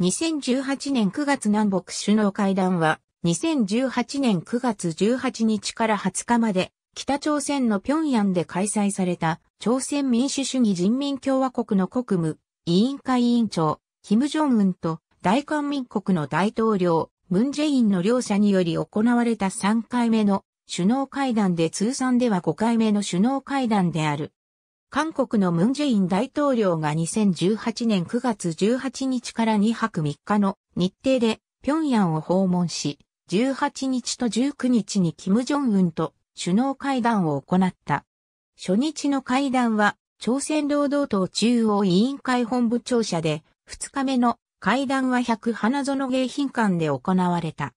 2018年9月南北首脳会談は、2018年9月18日から20日まで、北朝鮮の平壌で開催された、朝鮮民主主義人民共和国の国務、委員会委員長、金正恩と、大韓民国の大統領、ムンジェインの両者により行われた3回目の首脳会談で通算では5回目の首脳会談である。韓国のムンジェイン大統領が2018年9月18日から2泊3日の日程で平壌を訪問し、18日と19日に金正恩と首脳会談を行った。初日の会談は、朝鮮労働党中央委員会本部庁舎で、2日目の会談は100花園迎賓館で行われた。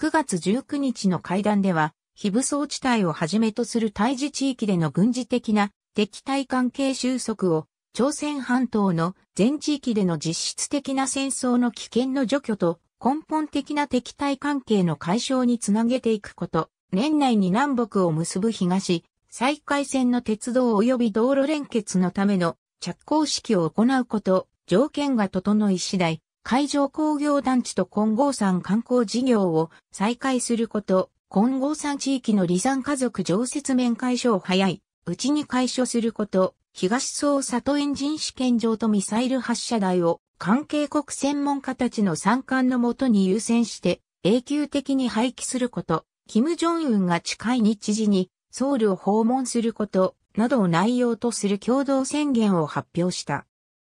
9月19日の会談では、非武装地帯をはじめとする対峙地域での軍事的な敵対関係収束を朝鮮半島の全地域での実質的な戦争の危険の除去と根本的な敵対関係の解消につなげていくこと、年内に南北を結ぶ東、再開線の鉄道及び道路連結のための着工式を行うこと、条件が整い次第、海上工業団地と金剛山観光事業を再開すること、今後山地域の離散家族常設面解消早い、うちに解消すること、東総里エンジン試験場とミサイル発射台を関係国専門家たちの参観のもとに優先して永久的に廃棄すること、金正恩が近い日時にソウルを訪問することなどを内容とする共同宣言を発表した。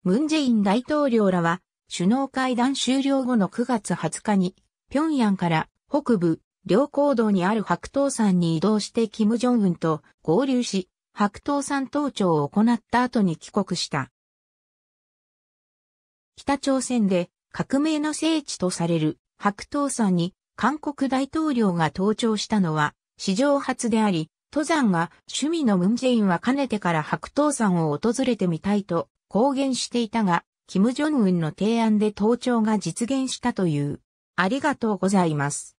ムンジェイン大統領らは首脳会談終了後の9月20日に平壌から北部両行動にある白頭山に移動して金正恩と合流し、白頭山登頂を行った後に帰国した。北朝鮮で革命の聖地とされる白頭山に韓国大統領が登頂したのは史上初であり、登山が趣味のムンジェインはかねてから白頭山を訪れてみたいと公言していたが、金正恩の提案で登頂が実現したという。ありがとうございます。